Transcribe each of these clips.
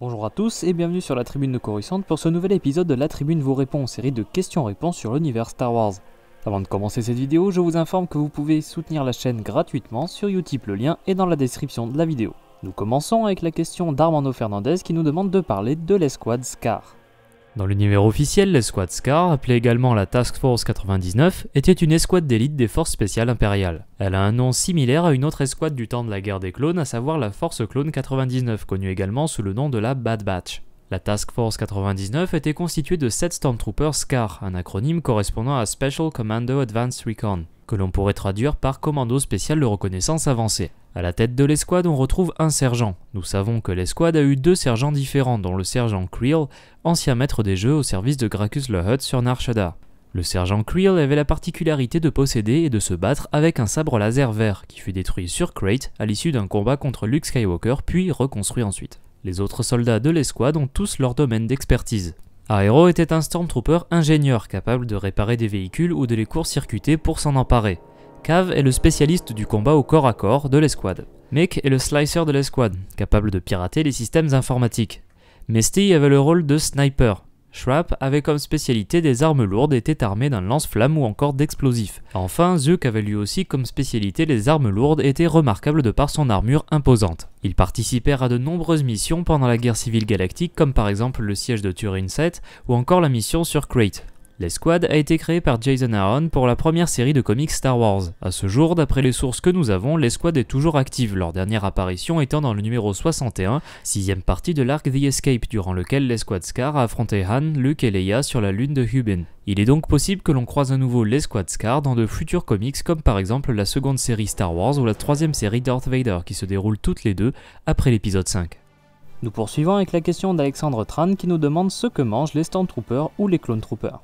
Bonjour à tous et bienvenue sur la tribune de Coruscant pour ce nouvel épisode de La Tribune vous répond, série de questions-réponses sur l'univers Star Wars. Avant de commencer cette vidéo, je vous informe que vous pouvez soutenir la chaîne gratuitement sur Utip, le lien est dans la description de la vidéo. Nous commençons avec la question d'Armando Fernandez qui nous demande de parler de l'escouade Scar. Dans l'univers officiel, l'escouade SCAR, appelée également la Task Force 99, était une escouade d'élite des forces spéciales impériales. Elle a un nom similaire à une autre escouade du temps de la guerre des clones, à savoir la Force Clone 99, connue également sous le nom de la Bad Batch. La Task Force 99 était constituée de 7 Stormtroopers SCAR, un acronyme correspondant à Special Commando Advanced Recon que l'on pourrait traduire par commando spécial de reconnaissance avancée. À la tête de l'escouade, on retrouve un sergent. Nous savons que l'escouade a eu deux sergents différents, dont le sergent Creel, ancien maître des jeux au service de Gracchus le Hutt sur Nar Le sergent Creel avait la particularité de posséder et de se battre avec un sabre laser vert, qui fut détruit sur Crate à l'issue d'un combat contre Luke Skywalker, puis reconstruit ensuite. Les autres soldats de l'escouade ont tous leur domaine d'expertise. Aero était un Stormtrooper ingénieur capable de réparer des véhicules ou de les court-circuiter pour s'en emparer. Cave est le spécialiste du combat au corps à corps de l'escouade. Mick est le slicer de l'escouade, capable de pirater les systèmes informatiques. Mesty avait le rôle de sniper, Shrap avait comme spécialité des armes lourdes et était armé d'un lance-flamme ou encore d'explosifs. Enfin, Zuck avait lui aussi comme spécialité les armes lourdes et était remarquable de par son armure imposante. Ils participèrent à de nombreuses missions pendant la guerre civile galactique comme par exemple le siège de Turin 7 ou encore la mission sur Crate. Squad a été créé par Jason Aaron pour la première série de comics Star Wars. À ce jour, d'après les sources que nous avons, l'escouade est toujours active, leur dernière apparition étant dans le numéro 61, sixième partie de l'arc The Escape, durant lequel l'escouade Scar a affronté Han, Luke et Leia sur la lune de Hubin. Il est donc possible que l'on croise à nouveau l'escouade Scar dans de futurs comics comme par exemple la seconde série Star Wars ou la troisième série Darth Vader qui se déroulent toutes les deux après l'épisode 5. Nous poursuivons avec la question d'Alexandre Tran qui nous demande ce que mangent les Stormtroopers ou les Clone Troopers.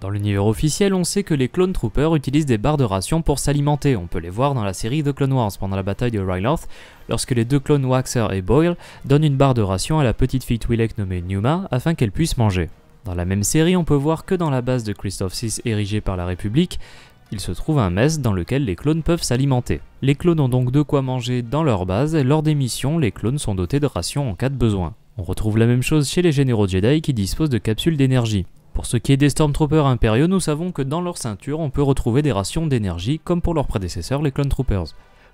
Dans l'univers officiel, on sait que les Clone Troopers utilisent des barres de ration pour s'alimenter, on peut les voir dans la série The Clone Wars pendant la bataille de Ryloth, lorsque les deux clones Waxer et Boyle donnent une barre de ration à la petite fille Twi'lek nommée Numa afin qu'elle puisse manger. Dans la même série, on peut voir que dans la base de Christophsis érigée par la République, il se trouve un mess dans lequel les clones peuvent s'alimenter. Les clones ont donc de quoi manger dans leur base et lors des missions, les clones sont dotés de rations en cas de besoin. On retrouve la même chose chez les généraux Jedi qui disposent de capsules d'énergie. Pour ce qui est des Stormtroopers impériaux, nous savons que dans leur ceinture, on peut retrouver des rations d'énergie, comme pour leurs prédécesseurs, les Clone Troopers.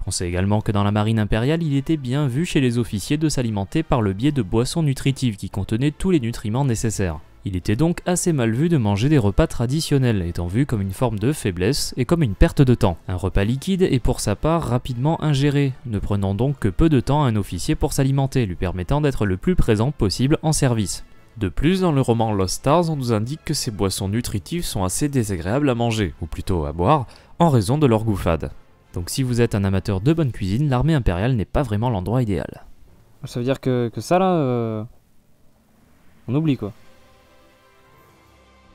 On sait également que dans la marine impériale, il était bien vu chez les officiers de s'alimenter par le biais de boissons nutritives qui contenaient tous les nutriments nécessaires. Il était donc assez mal vu de manger des repas traditionnels, étant vu comme une forme de faiblesse et comme une perte de temps. Un repas liquide est pour sa part rapidement ingéré, ne prenant donc que peu de temps à un officier pour s'alimenter, lui permettant d'être le plus présent possible en service. De plus, dans le roman Lost Stars, on nous indique que ces boissons nutritives sont assez désagréables à manger, ou plutôt à boire, en raison de leur gouffade. Donc si vous êtes un amateur de bonne cuisine, l'armée impériale n'est pas vraiment l'endroit idéal. Ça veut dire que, ça là, euh, on oublie quoi.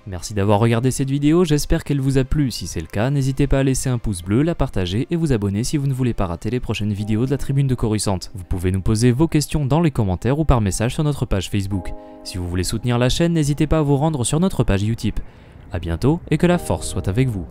Merci d'avoir regardé cette vidéo, j'espère qu'elle vous a plu. Si c'est le cas, n'hésitez pas à laisser un pouce bleu, la partager et vous abonner si vous ne voulez pas rater les prochaines vidéos de la Tribune de Coruscant. Vous pouvez nous poser vos questions dans les commentaires ou par message sur notre page Facebook. Si vous voulez soutenir la chaîne, n'hésitez pas à vous rendre sur notre page Utip. A bientôt et que la force soit avec vous.